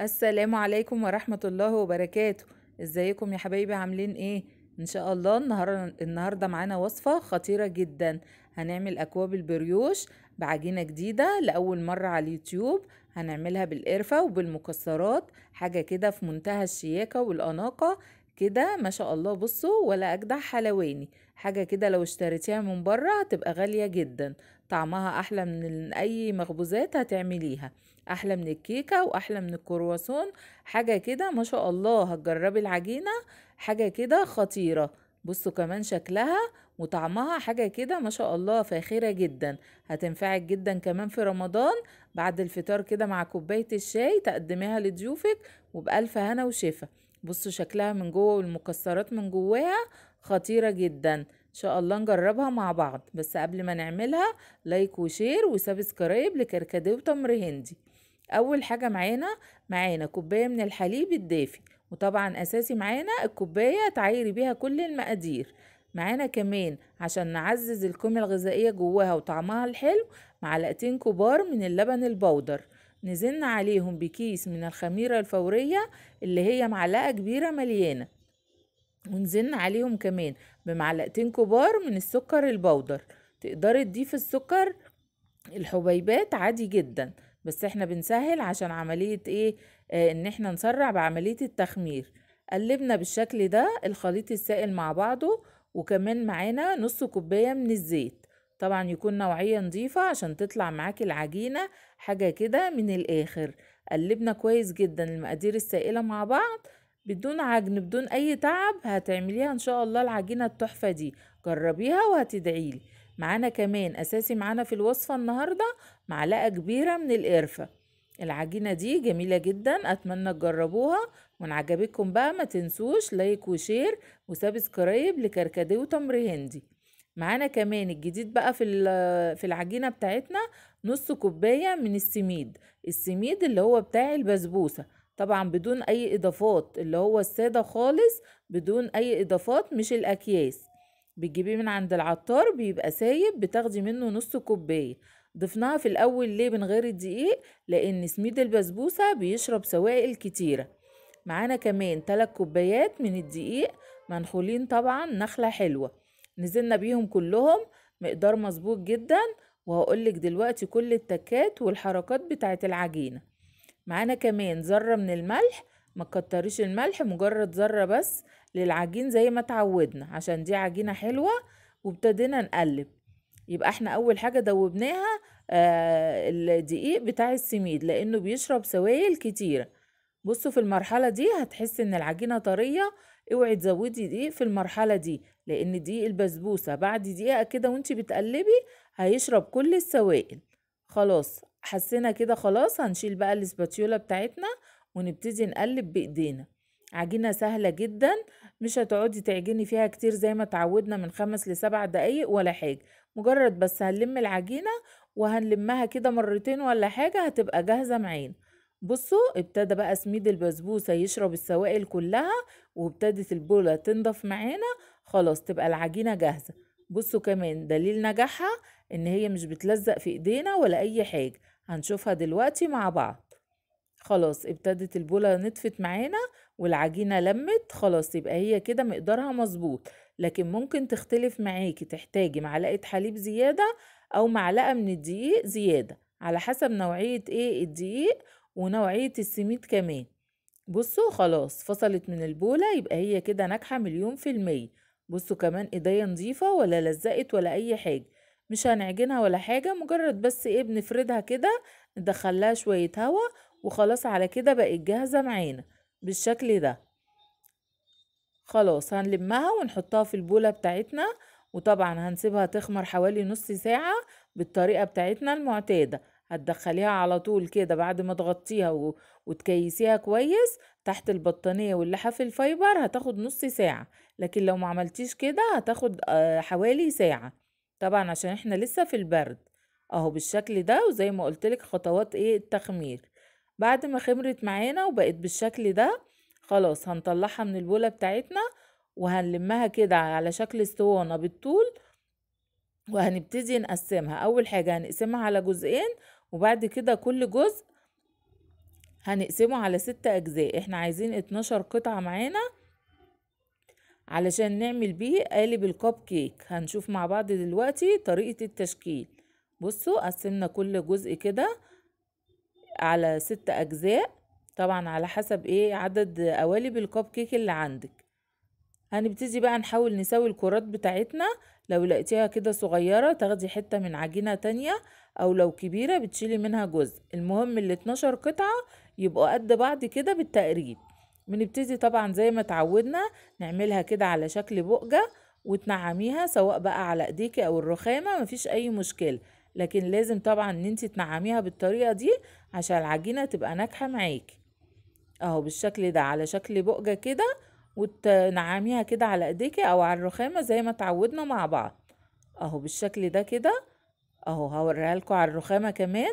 السلام عليكم ورحمة الله وبركاته ازيكم يا حبايبي عاملين ايه ان شاء الله النهاردة معانا وصفة خطيرة جدا هنعمل اكواب البريوش بعجينة جديدة لأول مرة على اليوتيوب هنعملها بالقرفة وبالمكسرات حاجة كده في منتهى الشياكة والأناقة كده ما شاء الله بصوا ولا اجدع حلواني حاجة كده لو اشتريتيها من بره هتبقى غالية جدا طعمها احلى من اي مخبوزات هتعمليها احلى من الكيكة واحلى من الكرواسون حاجة كده ما شاء الله هتجربي العجينة حاجة كده خطيرة بصوا كمان شكلها وطعمها حاجة كده ما شاء الله فاخرة جدا هتنفعك جدا كمان في رمضان بعد الفطار كده مع كوباية الشاي تقدميها لضيوفك وبألف هنا وشفا بصوا شكلها من جوه والمكسرات من جواها خطيرة جدا ان شاء الله نجربها مع بعض بس قبل ما نعملها لايك وشير وسبسكرايب لكركديه وتمر هندي اول حاجة معانا معانا كوباية من الحليب الدافي وطبعا اساسي معانا الكوباية تعايري بيها كل المقادير معانا كمان عشان نعزز القيمة الغذائية جواها وطعمها الحلو معلقتين كبار من اللبن البودر نزلنا عليهم بكيس من الخميرة الفورية اللي هي معلقة كبيرة مليانة ونزلنا عليهم كمان بمعلقتين كبار من السكر البودر تقدر تضيف السكر الحبيبات عادي جدا بس احنا بنسهل عشان عملية ايه اه ان احنا نسرع بعملية التخمير قلبنا بالشكل ده الخليط السائل مع بعضه وكمان معانا نص كوباية من الزيت طبعا يكون نوعية نظيفة عشان تطلع معاك العجينة حاجة كده من الآخر قلبنا كويس جدا المقادير السائلة مع بعض بدون عجن بدون أي تعب هتعمليها إن شاء الله العجينة التحفة دي جربيها وهتدعيلي معانا كمان أساسي معانا في الوصفة النهاردة معلقة كبيرة من القرفة العجينة دي جميلة جدا أتمنى تجربوها وإن عجبتكم بقى ما تنسوش لايك وشير وسابسكرايب لكركديه وتمر هندي معانا كمان الجديد بقى في في العجينه بتاعتنا نص كوبايه من السميد السميد اللي هو بتاع البسبوسه طبعا بدون اي اضافات اللي هو الساده خالص بدون اي اضافات مش الاكياس بتجيبيه من عند العطار بيبقى سايب بتاخدي منه نص كوبايه ضفناها في الاول ليه من غير الدقيق لان سميد البسبوسه بيشرب سوائل كتيره معانا كمان 3 كوبايات من الدقيق منخولين طبعا نخله حلوه نزلنا بيهم كلهم مقدار مظبوط جدا وهقولك دلوقتي كل التكات والحركات بتاعة العجينة معانا كمان ذرة من الملح ما تكتريش الملح مجرد ذرة بس للعجين زي ما اتعودنا عشان دي عجينة حلوة وابتدينا نقلب يبقى احنا اول حاجة دوبناها آه الدقيق بتاع السميد لانه بيشرب سوائل كتيرة بصوا في المرحلة دي هتحس ان العجينة طرية اوعي تزودي دي في المرحله دي لان دي البسبوسه بعد دقيقه كده وانت بتقلبي هيشرب كل السوائل خلاص حسينا كده خلاص هنشيل بقى الاسباتيولا بتاعتنا ونبتدي نقلب بايدينا عجينة سهلة جدا مش هتقعدي تعجني فيها كتير زي ما اتعودنا من خمس لسبع دقايق ولا حاجة مجرد بس هنلم العجينة وهنلمها كده مرتين ولا حاجة هتبقى جاهزة معانا بصوا ابتدى بقى سميد البسبوسة يشرب السوائل كلها وابتدت البولة تنضف معانا خلاص تبقى العجينة جاهزة بصوا كمان دليل نجاحها ان هي مش بتلزق في ايدينا ولا اي حاجة هنشوفها دلوقتي مع بعض خلاص ابتدت البولة نطفت معانا والعجينة لمت خلاص يبقى هي كده مقدارها مظبوط لكن ممكن تختلف معاكي تحتاجي معلقة حليب زيادة او معلقة من الدقيق زيادة على حسب نوعية ايه الدقيق ونوعية السميد كمان بصوا خلاص فصلت من البولة يبقى هي كده ناجحة مليون في المية بصوا كمان ايديا نظيفة ولا لزقت ولا اي حاجة مش هنعجنها ولا حاجة مجرد بس ايه بنفردها كده ندخلها شوية هوا وخلاص على كده بقت جاهزة معانا بالشكل ده خلاص هنلمها ونحطها في البولة بتاعتنا وطبعا هنسيبها تخمر حوالي نص ساعة بالطريقة بتاعتنا المعتادة هتدخليها على طول كده بعد ما تغطيها و... وتكيسيها كويس تحت البطانية واللحاف الفايبر هتاخد نص ساعة لكن لو ما عملتيش كده هتاخد آه، حوالي ساعة طبعا عشان احنا لسه في البرد اهو بالشكل ده وزي ما قلتلك خطوات ايه التخمير بعد ما خمرت معانا وبقت بالشكل ده خلاص هنطلعها من البولة بتاعتنا وهنلمها كده على شكل اسطوانة بالطول وهنبتدي نقسمها اول حاجة هنقسمها على جزئين وبعد كده كل جزء هنقسمه على ست أجزاء احنا عايزين اتناشر قطعة معانا علشان نعمل بيه قالب الكب كيك هنشوف مع بعض دلوقتي طريقة التشكيل بصوا قسمنا كل جزء كده على ست أجزاء طبعا على حسب ايه عدد قوالب الكب كيك اللي عندك هنبتدي بقى نحاول نساوي الكرات بتاعتنا لو لقيتيها كده صغيرة تاخدي حتة من عجينة تانية أو لو كبيرة بتشيلي منها جزء المهم ال 12 قطعة يبقوا قد بعض كده بالتقريب بنبتدي طبعا زي ما اتعودنا نعملها كده على شكل بقجة وتنعميها سواء بقى على ايديكي او الرخامة مفيش اي مشكلة لكن لازم طبعا ان انت تنعميها بالطريقة دي عشان العجينة تبقى ناجحة معاكي اهو بالشكل ده على شكل بقجة كده وتنعميها كده على ايديكي او على الرخامه زي ما اتعودنا مع بعض اهو بالشكل ده كده اهو هوريها لكم على الرخامه كمان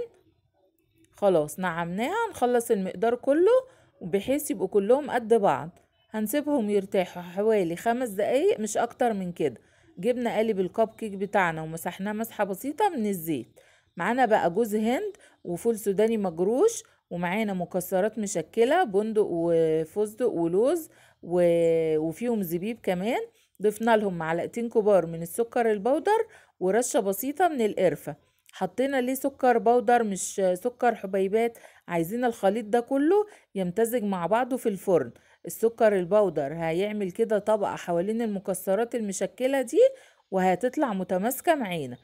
خلاص نعمناها نخلص المقدار كله بحيث يبقوا كلهم قد بعض هنسيبهم يرتاحوا حوالي خمس دقايق مش اكتر من كده جبنا قالب الكب كيك بتاعنا ومسحناه مسحه بسيطه من الزيت معانا بقى جوز هند وفول سوداني مجروش ومعانا مكسرات مشكله بندق وفستق ولوز و... وفيهم زبيب كمان ضفنا لهم معلقتين كبار من السكر البودر ورشة بسيطة من القرفة حطينا ليه سكر بودر مش سكر حبيبات عايزين الخليط ده كله يمتزج مع بعضه في الفرن السكر البودر هيعمل كده طبقة حوالين المكسرات المشكلة دي وهتطلع متماسكة معينا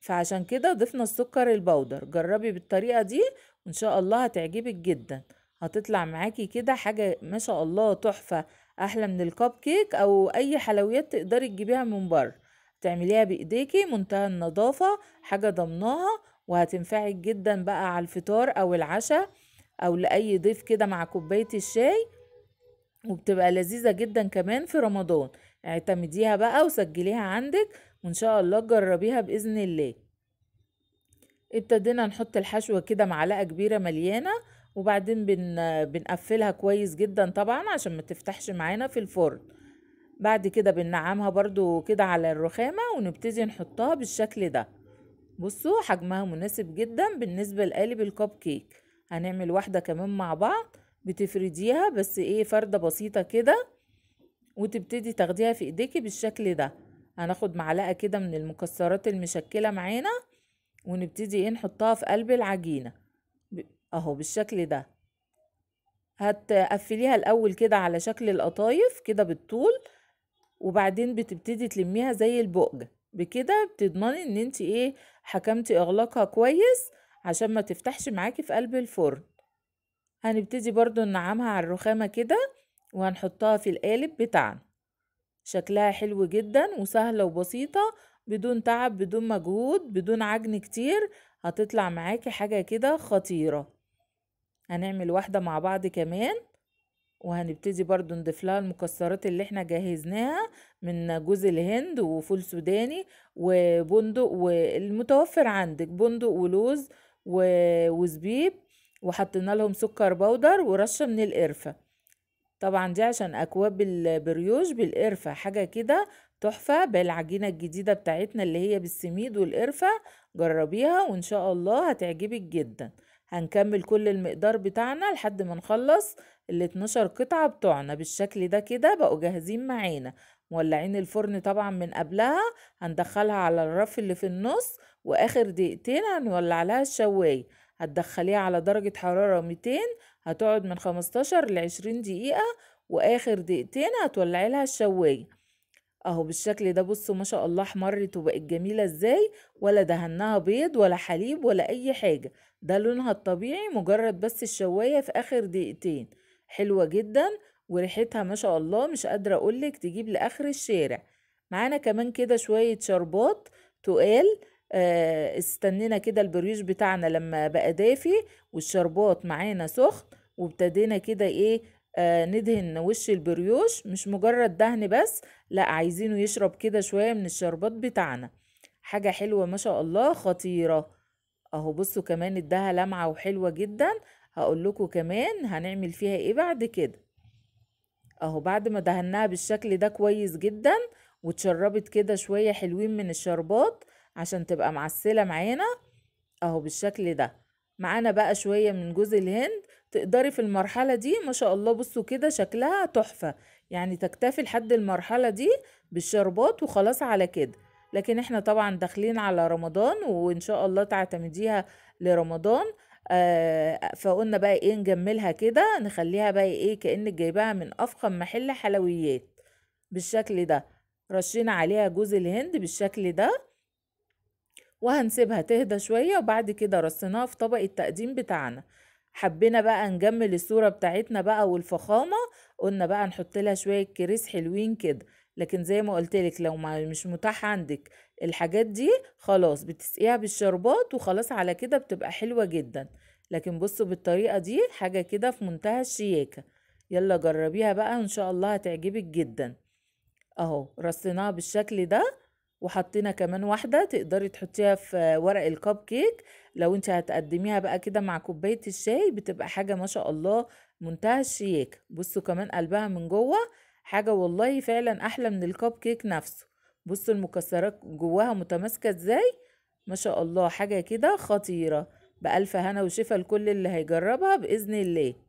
فعشان كده ضفنا السكر البودر جربي بالطريقة دي وإن شاء الله هتعجبك جدا هتطلع معاكي كده حاجة ما شاء الله تحفة أحلى من الكب كيك أو أي حلويات تقدري تجيبيها من بره تعمليها بإيديكي منتهى النظافة حاجة ضمناها وهتنفعك جدا بقى على الفطار أو العشاء أو لأي ضيف كده مع كوباية الشاي وبتبقى لذيذة جدا كمان في رمضان اعتمديها بقى وسجليها عندك وإن شاء الله تجربيها بإذن الله ابتدينا نحط الحشوة كده معلقة كبيرة مليانة وبعدين بن بنقفلها كويس جدا طبعا عشان ما تفتحش معانا في الفرن بعد كده بننعمها برضو كده على الرخامة ونبتدي نحطها بالشكل ده بصوا حجمها مناسب جدا بالنسبة لقالب الكب كيك هنعمل واحدة كمان مع بعض بتفرديها بس ايه فردة بسيطة كده وتبتدي تاخديها في ايديكي بالشكل ده هناخد معلقة كده من المكسرات المشكلة معانا ونبتدي ايه نحطها في قلب العجينة اهو بالشكل ده هتقفليها الاول كده على شكل القطايف كده بالطول وبعدين بتبتدي تلميها زي البؤج بكده بتضمني ان انت ايه حكمتي اغلاقها كويس عشان ما تفتحش معاكي في قلب الفرن هنبتدي برضو ننعمها على الرخامة كده وهنحطها في القالب بتاعنا شكلها حلو جدا وسهلة وبسيطة بدون تعب بدون مجهود بدون عجن كتير هتطلع معاكي حاجة كده خطيرة هنعمل واحدة مع بعض كمان وهنبتدي برضو نضيف لها المكسرات اللي احنا جهزناها من جوز الهند وفول سوداني وبندق والمتوفر عندك بندق ولوز وزبيب وحطينا لهم سكر بودر ورشة من القرفة طبعا دي عشان اكواب البريوش بالقرفة حاجة كده تحفة بالعجينة الجديدة بتاعتنا اللي هي بالسميد والقرفة جربيها وان شاء الله هتعجبك جدا هنكمل كل المقدار بتاعنا لحد ما نخلص ال 12 قطعة بتوعنا بالشكل ده كده بقوا جاهزين معانا مولعين الفرن طبعا من قبلها هندخلها على الرف اللي في النص واخر دقيقتين هنولع لها الشواية هتدخليها على درجة حرارة 200 هتقعد من 15 ل 20 دقيقة واخر دقيقتين هتولعي لها الشواية اهو بالشكل ده بصوا ما شاء الله احمرت وبقت جميله ازاي ولا دهنها بيض ولا حليب ولا اي حاجه ده لونها الطبيعي مجرد بس الشوايه في اخر دقيقتين حلوه جدا وريحتها ما شاء الله مش قادره اقولك تجيب لاخر الشارع معانا كمان كده شويه شربات تقال آه استنينا كده البريوش بتاعنا لما بقى دافي والشربات معانا سخن وابتدينا كده ايه آه، ندهن وش البريوش مش مجرد دهن بس لا عايزينه يشرب كده شوية من الشربات بتاعنا حاجة حلوة ما شاء الله خطيرة اهو بصوا كمان اداها لمعة وحلوة جدا هقول لكم كمان هنعمل فيها ايه بعد كده اهو بعد ما دهناها بالشكل ده كويس جدا واتشربت كده شوية حلوين من الشربات عشان تبقى معسلة معانا اهو بالشكل ده معانا بقى شوية من جوز الهند تقدري في المرحلة دي ما شاء الله بصوا كده شكلها تحفة يعني تكتفي لحد المرحلة دي بالشربات وخلاص على كده لكن احنا طبعا داخلين على رمضان وان شاء الله تعتمديها لرمضان آه فقلنا بقى ايه نجملها كده نخليها بقى ايه كأنك جايباها من افخم محل حلويات بالشكل ده رشينا عليها جوز الهند بالشكل ده وهنسيبها تهدى شوية وبعد كده رصيناها في طبق التقديم بتاعنا حبينا بقى نجمل الصورة بتاعتنا بقى والفخامة قلنا بقى نحط لها شوية كريس حلوين كده لكن زي ما قلتلك لو مش متاح عندك الحاجات دي خلاص بتسقيها بالشربات وخلاص على كده بتبقى حلوة جدا لكن بصوا بالطريقة دي حاجة كده في منتهى الشياكة يلا جربيها بقى ان شاء الله هتعجبك جدا اهو رصيناها بالشكل ده وحطينا كمان واحدة تقدري تحطيها في ورق الكب كيك لو انت هتقدميها بقى كده مع كوباية الشاي بتبقى حاجة ما شاء الله منتهى الشياكة بصوا كمان قلبها من جوه حاجة والله فعلا أحلى من الكب كيك نفسه بصوا المكسرات جواها متماسكة ازاي ما شاء الله حاجة كده خطيرة بألف هنا وشفا لكل اللي هيجربها بإذن الله